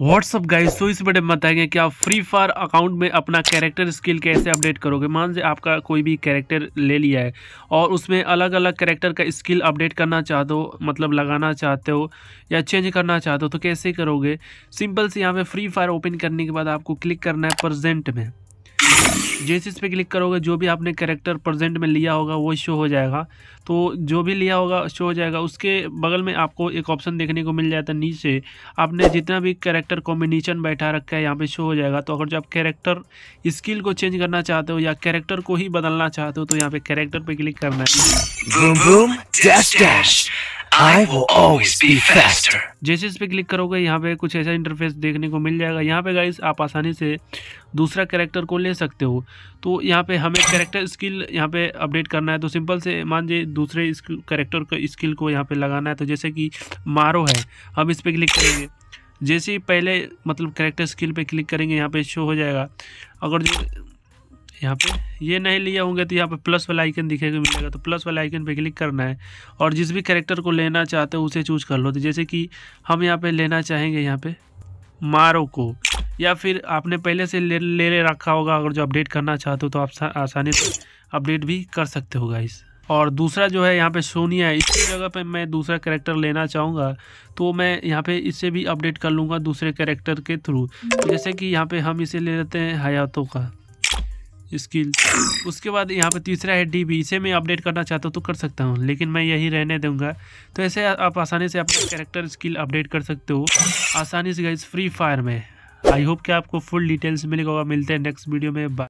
WhatsApp guys तो इस बड़े बताएंगे कि आप फ्री फायर अकाउंट में अपना कैरेक्टर स्किल कैसे अपडेट करोगे मान लीजिए आपका कोई भी कैरेक्टर ले लिया है और उसमें अलग अलग कैरेक्टर का स्किल अपडेट करना चाहते हो मतलब लगाना चाहते हो या चेंज करना चाहते हो तो कैसे करोगे सिंपल से यहाँ पे फ्री फायर ओपन करने के बाद आपको क्लिक करना है प्रजेंट में जेसिस पे क्लिक करोगे जो भी आपने करेक्टर प्रजेंट में लिया होगा वो शो हो जाएगा तो जो भी लिया होगा शो हो जाएगा उसके बगल में आपको एक ऑप्शन देखने को मिल जाता है नीचे आपने जितना भी कैरेक्टर कॉम्बिनेशन बैठा रखा है यहाँ पे शो हो जाएगा तो अगर जो आप कैरेक्टर स्किल को चेंज करना चाहते हो या कैरेक्टर को ही बदलना चाहते हो तो यहाँ पे कैरेक्टर पे क्लिक करना है I will always be faster. जैसे इस पर क्लिक करोगे यहाँ पे कुछ ऐसा इंटरफेस देखने को मिल जाएगा यहाँ पे गाइस आप आसानी से दूसरा कैरेक्टर को ले सकते हो तो यहाँ पे हमें कैरेक्टर स्किल यहाँ पे अपडेट करना है तो सिंपल से मान जी दूसरे कैरेक्टर का स्किल को यहाँ पे लगाना है तो जैसे कि मारो है हम इस पर क्लिक करेंगे जैसे ही पहले मतलब करेक्टर स्किल पर क्लिक करेंगे यहाँ पे शो हो जाएगा अगर जो यहाँ पे ये नहीं लिए होंगे तो यहाँ पे प्लस वाला आइकन दिखेगा मिलेगा तो प्लस वाला आइकन पे क्लिक करना है और जिस भी कैरेक्टर को लेना चाहते हो उसे चूज कर लो तो जैसे कि हम यहाँ पे लेना चाहेंगे यहाँ पे मारो को या फिर आपने पहले से ले ले, ले रखा होगा अगर जो अपडेट करना चाहते हो तो आप आसानी से अपडेट भी कर सकते हो गाइस और दूसरा जो है यहाँ पे सोनिया है इसकी जगह पे मैं दूसरा कैरेक्टर लेना चाहूँगा तो मैं यहाँ पे इसे भी अपडेट कर लूँगा दूसरे कैरेक्टर के थ्रू तो जैसे कि यहाँ पे हम इसे ले लेते हैं हयातों का स्किल उसके बाद यहाँ पर तीसरा है डी बी इसे मैं अपडेट करना चाहता हूँ तो कर सकता हूँ लेकिन मैं यही रहने दूंगा तो ऐसे आप आसानी से अपना कैरेक्टर स्किल अपडेट कर सकते हो आसानी से गए फ्री फायर में आई होप कि आपको फुल डिटेल्स मिलेगा मिलते हैं नेक्स्ट वीडियो में बाय